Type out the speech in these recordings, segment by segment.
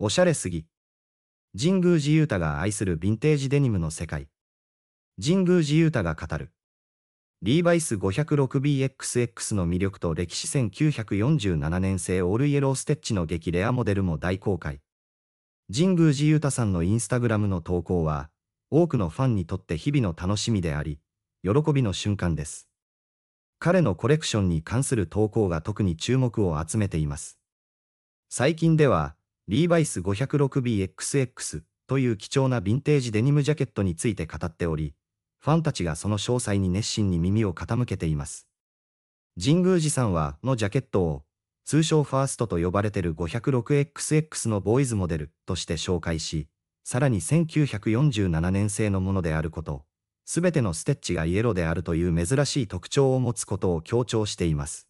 おしゃれすぎ。神宮寺勇太が愛するヴィンテージデニムの世界。神宮寺勇太が語る。リーバイス 506BXX の魅力と歴史1947年製オールイエローステッチの激レアモデルも大公開。神宮寺勇太さんのインスタグラムの投稿は、多くのファンにとって日々の楽しみであり、喜びの瞬間です。彼のコレクションに関する投稿が特に注目を集めています。最近では、リーバイス 506BXX という貴重なヴィンテージデニムジャケットについて語っており、ファンたちがその詳細に熱心に耳を傾けています。神宮寺さんは、のジャケットを、通称ファーストと呼ばれてる 506XX のボーイズモデルとして紹介し、さらに1947年製のものであること、すべてのステッチがイエローであるという珍しい特徴を持つことを強調しています。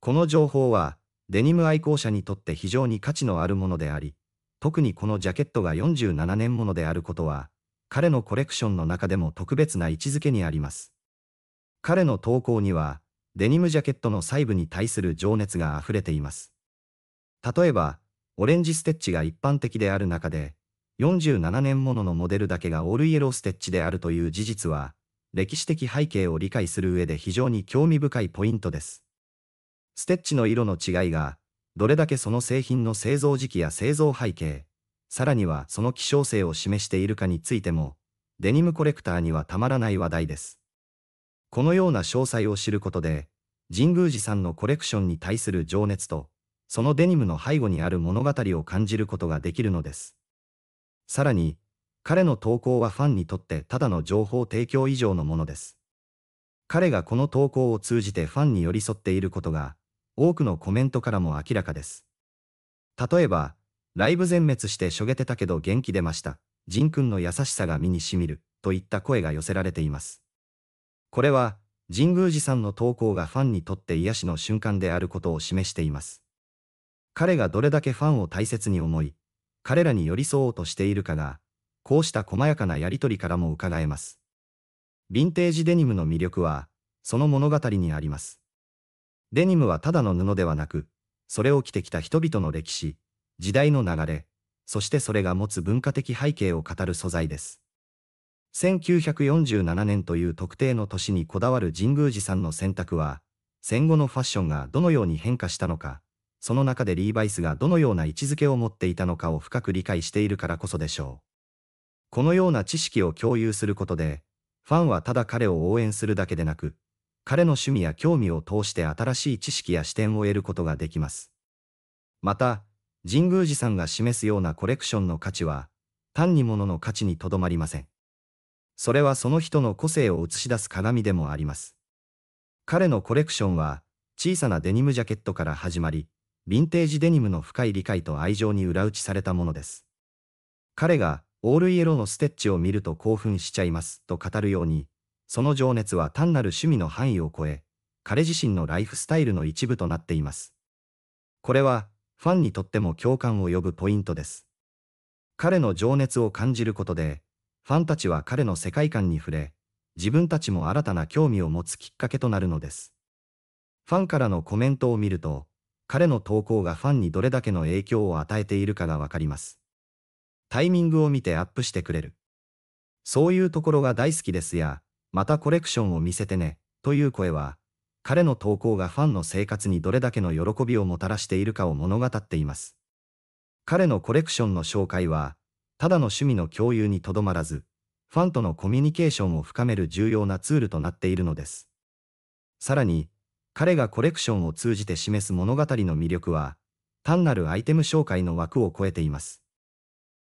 この情報は、デニム愛好者にとって非常に価値のあるものであり、特にこのジャケットが47年ものであることは、彼のコレクションの中でも特別な位置づけにあります。彼の投稿には、デニムジャケットの細部に対する情熱が溢れています。例えば、オレンジステッチが一般的である中で、47年もののモデルだけがオールイエローステッチであるという事実は、歴史的背景を理解する上で非常に興味深いポイントです。ステッチの色の違いが、どれだけその製品の製造時期や製造背景、さらにはその希少性を示しているかについても、デニムコレクターにはたまらない話題です。このような詳細を知ることで、神宮寺さんのコレクションに対する情熱と、そのデニムの背後にある物語を感じることができるのです。さらに、彼の投稿はファンにとってただの情報提供以上のものです。彼がこの投稿を通じてファンに寄り添っていることが、多くのコメントからも明らかです。例えば、ライブ全滅してしょげてたけど元気出ました。仁君の優しさが身にしみる。といった声が寄せられています。これは、神宮寺さんの投稿がファンにとって癒しの瞬間であることを示しています。彼がどれだけファンを大切に思い、彼らに寄り添おうとしているかが、こうした細やかなやりとりからも伺えます。ヴィンテージデニムの魅力は、その物語にあります。デニムはただの布ではなく、それを着てきた人々の歴史、時代の流れ、そしてそれが持つ文化的背景を語る素材です。1947年という特定の年にこだわる神宮寺さんの選択は、戦後のファッションがどのように変化したのか、その中でリーバイスがどのような位置づけを持っていたのかを深く理解しているからこそでしょう。このような知識を共有することで、ファンはただ彼を応援するだけでなく、彼の趣味や興味を通して新しい知識や視点を得ることができます。また、神宮寺さんが示すようなコレクションの価値は、単に物の価値にとどまりません。それはその人の個性を映し出す鏡でもあります。彼のコレクションは、小さなデニムジャケットから始まり、ヴィンテージデニムの深い理解と愛情に裏打ちされたものです。彼が、オールイエローのステッチを見ると興奮しちゃいますと語るように、その情熱は単なる趣味の範囲を超え、彼自身のライフスタイルの一部となっています。これは、ファンにとっても共感を呼ぶポイントです。彼の情熱を感じることで、ファンたちは彼の世界観に触れ、自分たちも新たな興味を持つきっかけとなるのです。ファンからのコメントを見ると、彼の投稿がファンにどれだけの影響を与えているかがわかります。タイミングを見てアップしてくれる。そういうところが大好きですや、またコレクションを見せてね、という声は、彼の投稿がファンの生活にどれだけの喜びをもたらしているかを物語っています。彼のコレクションの紹介は、ただの趣味の共有にとどまらず、ファンとのコミュニケーションを深める重要なツールとなっているのです。さらに、彼がコレクションを通じて示す物語の魅力は、単なるアイテム紹介の枠を超えています。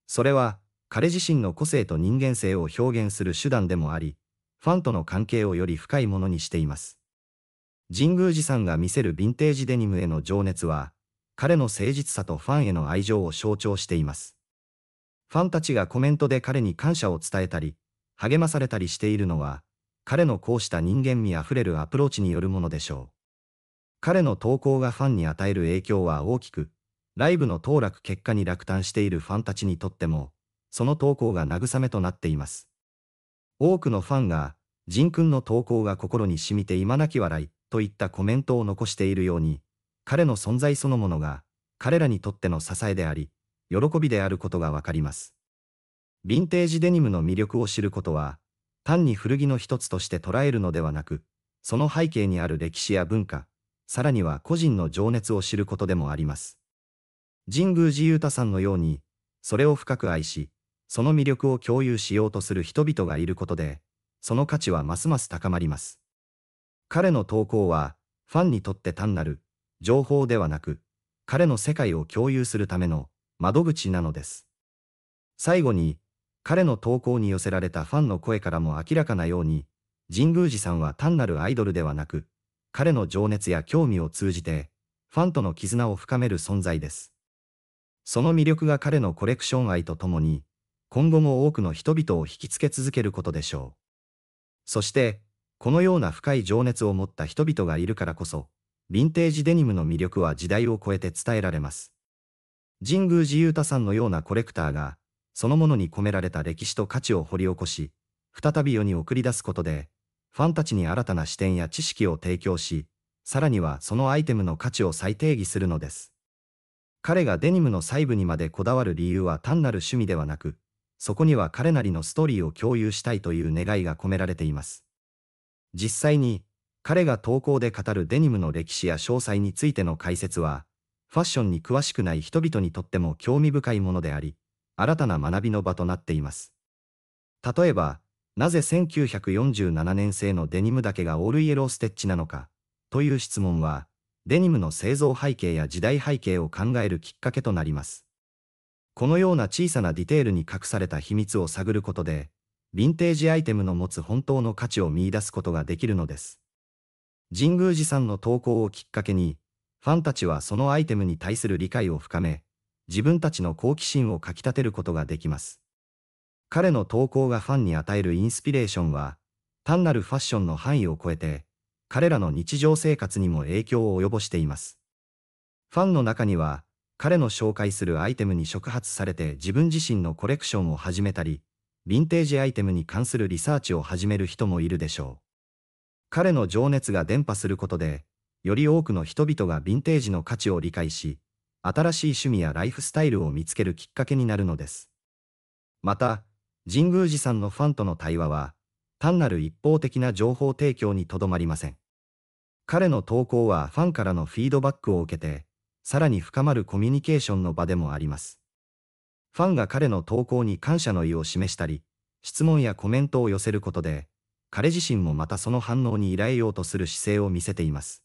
それは、彼自身の個性と人間性を表現する手段でもあり、ファンとの関係をより深いものにしています。神宮寺さんが見せるヴィンテージデニムへの情熱は、彼の誠実さとファンへの愛情を象徴しています。ファンたちがコメントで彼に感謝を伝えたり、励まされたりしているのは、彼のこうした人間味あふれるアプローチによるものでしょう。彼の投稿がファンに与える影響は大きく、ライブの当落結果に落胆しているファンたちにとっても、その投稿が慰めとなっています。多くのファンが人君の投稿が心に染みて今なき笑い、といったコメントを残しているように、彼の存在そのものが、彼らにとっての支えであり、喜びであることがわかります。ヴィンテージデニムの魅力を知ることは、単に古着の一つとして捉えるのではなく、その背景にある歴史や文化、さらには個人の情熱を知ることでもあります。神宮寺勇太さんのように、それを深く愛し、その魅力を共有しようとする人々がいることで、その価値はますます高まります。彼の投稿は、ファンにとって単なる情報ではなく、彼の世界を共有するための窓口なのです。最後に、彼の投稿に寄せられたファンの声からも明らかなように、神宮寺さんは単なるアイドルではなく、彼の情熱や興味を通じて、ファンとの絆を深める存在です。その魅力が彼のコレクション愛とともに、今後も多くの人々を引きつけ続けることでしょう。そして、このような深い情熱を持った人々がいるからこそ、ヴィンテージデニムの魅力は時代を超えて伝えられます。神宮寺勇太さんのようなコレクターが、そのものに込められた歴史と価値を掘り起こし、再び世に送り出すことで、ファンたちに新たな視点や知識を提供し、さらにはそのアイテムの価値を再定義するのです。彼がデニムの細部にまでこだわる理由は単なる趣味ではなく、そこには彼なりのストーリーを共有したいという願いが込められています。実際に、彼が投稿で語るデニムの歴史や詳細についての解説は、ファッションに詳しくない人々にとっても興味深いものであり、新たな学びの場となっています。例えば、なぜ1947年製のデニムだけがオールイエローステッチなのか、という質問は、デニムの製造背景や時代背景を考えるきっかけとなります。このような小さなディテールに隠された秘密を探ることで、ヴィンテージアイテムの持つ本当の価値を見出すことができるのです。神宮寺さんの投稿をきっかけに、ファンたちはそのアイテムに対する理解を深め、自分たちの好奇心をかきたてることができます。彼の投稿がファンに与えるインスピレーションは、単なるファッションの範囲を超えて、彼らの日常生活にも影響を及ぼしています。ファンの中には、彼の紹介するアイテムに触発されて自分自身のコレクションを始めたり、ヴィンテージアイテムに関するリサーチを始める人もいるでしょう。彼の情熱が伝播することで、より多くの人々がヴィンテージの価値を理解し、新しい趣味やライフスタイルを見つけるきっかけになるのです。また、神宮寺さんのファンとの対話は、単なる一方的な情報提供にとどまりません。彼の投稿はファンからのフィードバックを受けて、さらに深まるコミュニケーションの場でもあります。ファンが彼の投稿に感謝の意を示したり、質問やコメントを寄せることで、彼自身もまたその反応に依頼ようとする姿勢を見せています。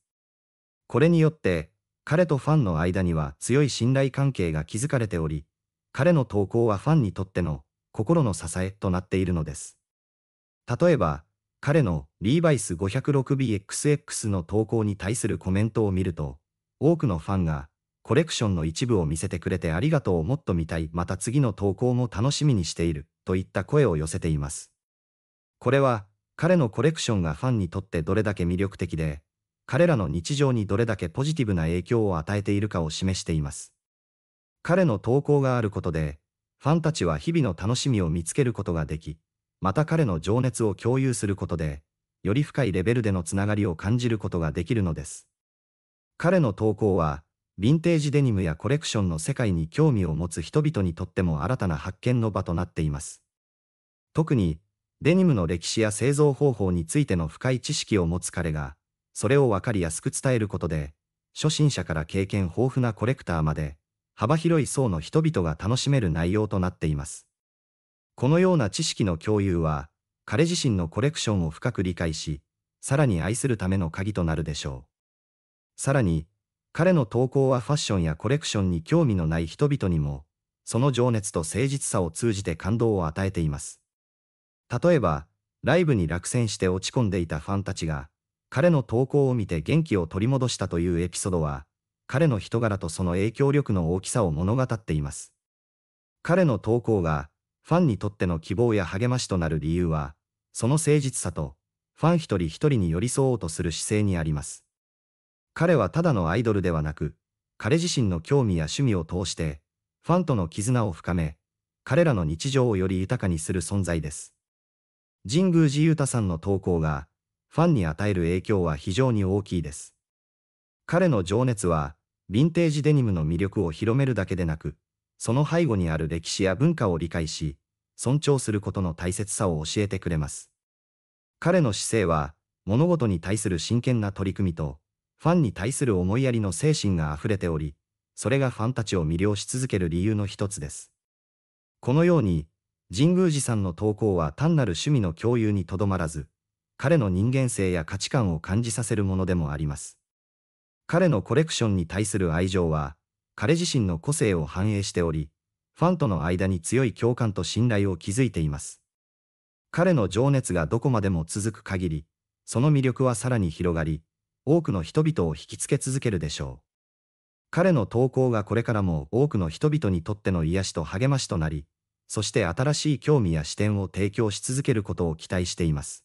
これによって、彼とファンの間には強い信頼関係が築かれており、彼の投稿はファンにとっての心の支えとなっているのです。例えば、彼のリーバイス 506BXX の投稿に対するコメントを見ると、多くのファンがコレクションの一部を見せてくれてありがとうもっと見たい、また次の投稿も楽しみにしている、といった声を寄せています。これは、彼のコレクションがファンにとってどれだけ魅力的で、彼らの日常にどれだけポジティブな影響を与えているかを示しています。彼の投稿があることで、ファンたちは日々の楽しみを見つけることができ、また彼の情熱を共有することで、より深いレベルでのつながりを感じることができるのです。彼の投稿は、ヴィンテージデニムやコレクションの世界に興味を持つ人々にとっても新たな発見の場となっています。特に、デニムの歴史や製造方法についての深い知識を持つ彼が、それを分かりやすく伝えることで、初心者から経験豊富なコレクターまで、幅広い層の人々が楽しめる内容となっています。このような知識の共有は、彼自身のコレクションを深く理解し、さらに愛するための鍵となるでしょう。さらに、彼の投稿はファッションやコレクションに興味のない人々にも、その情熱と誠実さを通じて感動を与えています。例えば、ライブに落選して落ち込んでいたファンたちが、彼の投稿を見て元気を取り戻したというエピソードは、彼の人柄とその影響力の大きさを物語っています。彼の投稿が、ファンにとっての希望や励ましとなる理由は、その誠実さと、ファン一人一人に寄り添おうとする姿勢にあります。彼はただのアイドルではなく、彼自身の興味や趣味を通して、ファンとの絆を深め、彼らの日常をより豊かにする存在です。神宮寺勇太さんの投稿が、ファンに与える影響は非常に大きいです。彼の情熱は、ヴィンテージデニムの魅力を広めるだけでなく、その背後にある歴史や文化を理解し、尊重することの大切さを教えてくれます。彼の姿勢は、物事に対する真剣な取り組みと、ファンに対する思いやりの精神が溢れており、それがファンたちを魅了し続ける理由の一つです。このように、神宮寺さんの投稿は単なる趣味の共有にとどまらず、彼の人間性や価値観を感じさせるものでもあります。彼のコレクションに対する愛情は、彼自身の個性を反映しており、ファンとの間に強い共感と信頼を築いています。彼の情熱がどこまでも続く限り、その魅力はさらに広がり、多くの人々を引きつけ続けるでしょう。彼の投稿がこれからも多くの人々にとっての癒しと励ましとなり、そして新しい興味や視点を提供し続けることを期待しています。